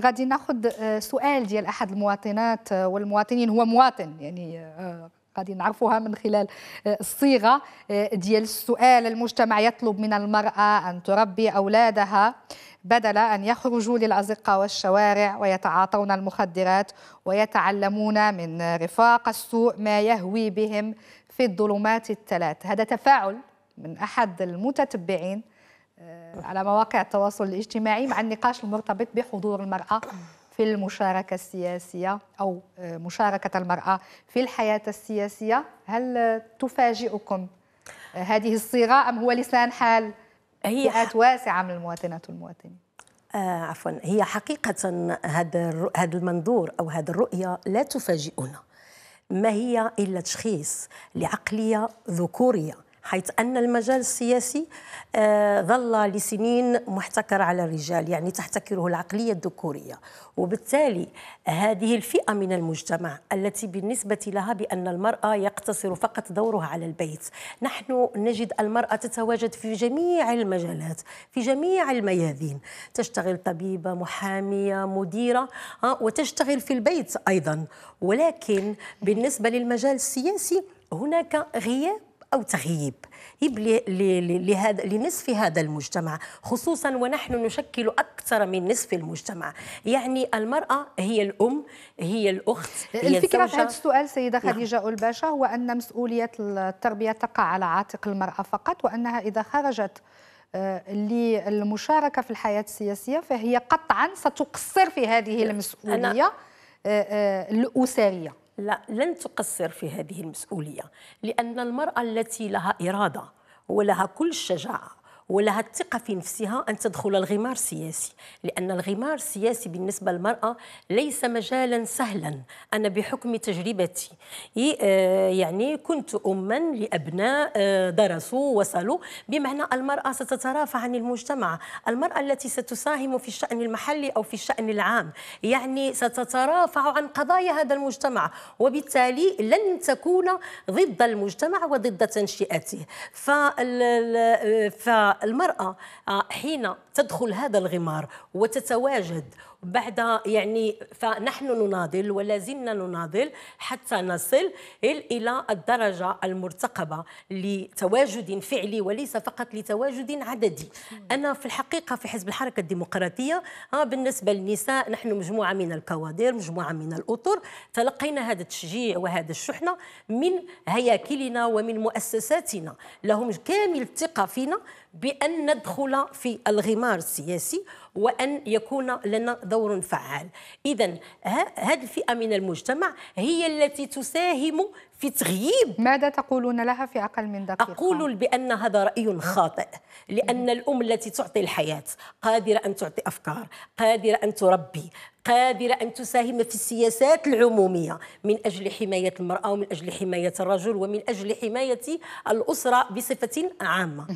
غادي ناخذ آه، سؤال ديال احد المواطنات آه، والمواطنين هو مواطن يعني آه، غادي نعرفوها من خلال الصيغه ديال السؤال المجتمع يطلب من المراه ان تربي اولادها بدل ان يخرجوا للازقه والشوارع ويتعاطون المخدرات ويتعلمون من رفاق السوء ما يهوي بهم في الظلمات الثلاث هذا تفاعل من احد المتتبعين آه، على مواقع التواصل الاجتماعي مع النقاش المرتبط بحضور المرأة في المشاركة السياسية أو آه، مشاركة المرأة في الحياة السياسية هل تفاجئكم هذه الصيغة أم هو لسان حال هي فئات واسعة من المواطنات والمواطنين آه عفوا هي حقيقة هذا هذا المنظور أو هذه الرؤية لا تفاجئنا ما هي إلا تشخيص لعقلية ذكورية حيث أن المجال السياسي آه، ظل لسنين محتكر على الرجال يعني تحتكره العقلية الذكورية وبالتالي هذه الفئة من المجتمع التي بالنسبة لها بأن المرأة يقتصر فقط دورها على البيت نحن نجد المرأة تتواجد في جميع المجالات في جميع الميادين تشتغل طبيبة محامية مديرة وتشتغل في البيت أيضا ولكن بالنسبة للمجال السياسي هناك غياب أو تغييب لهذا لنصف هذا المجتمع خصوصا ونحن نشكل أكثر من نصف المجتمع يعني المرأة هي الأم هي الأخت هي الفكرة في هذا السؤال سيدة نعم. خديجة نعم. الباشا هو أن مسؤولية التربية تقع على عاتق المرأة فقط وأنها إذا خرجت آه، للمشاركة في الحياة السياسية فهي قطعا ستقصر في هذه المسؤولية آه، آه، الأسرية لا لن تقصر في هذه المسؤوليه لان المراه التي لها اراده ولها كل الشجاعه ولها الثقه في نفسها ان تدخل الغمار السياسي لان الغمار السياسي بالنسبه للمراه ليس مجالا سهلا انا بحكم تجربتي آه، يعني كنت اما لابناء آه، درسوا وصلوا بمعنى المراه ستترافع عن المجتمع المراه التي ستساهم في الشان المحلي او في الشان العام يعني ستترافع عن قضايا هذا المجتمع وبالتالي لن تكون ضد المجتمع وضد تنشئته آه، ف المرأة آه، حين تدخل هذا الغمار وتتواجد بعد يعني فنحن نناضل ولا زلنا نناضل حتى نصل الى الدرجه المرتقبه لتواجد فعلي وليس فقط لتواجد عددي. انا في الحقيقه في حزب الحركه الديمقراطيه آه، بالنسبه للنساء نحن مجموعه من الكوادر، مجموعه من الاطر، تلقينا هذا التشجيع وهذا الشحنه من هياكلنا ومن مؤسساتنا، لهم كامل الثقه فينا بأن ندخل في الغمار السياسي وأن يكون لنا دور فعال إذا هذه الفئة من المجتمع هي التي تساهم في تغييب ماذا تقولون لها في أقل من دقيقة؟ أقول بأن هذا رأي خاطئ لأن الأم التي تعطي الحياة قادرة أن تعطي أفكار قادرة أن تربي قادرة أن تساهم في السياسات العمومية من أجل حماية المرأة ومن أجل حماية الرجل ومن أجل حماية الأسرة بصفة عامة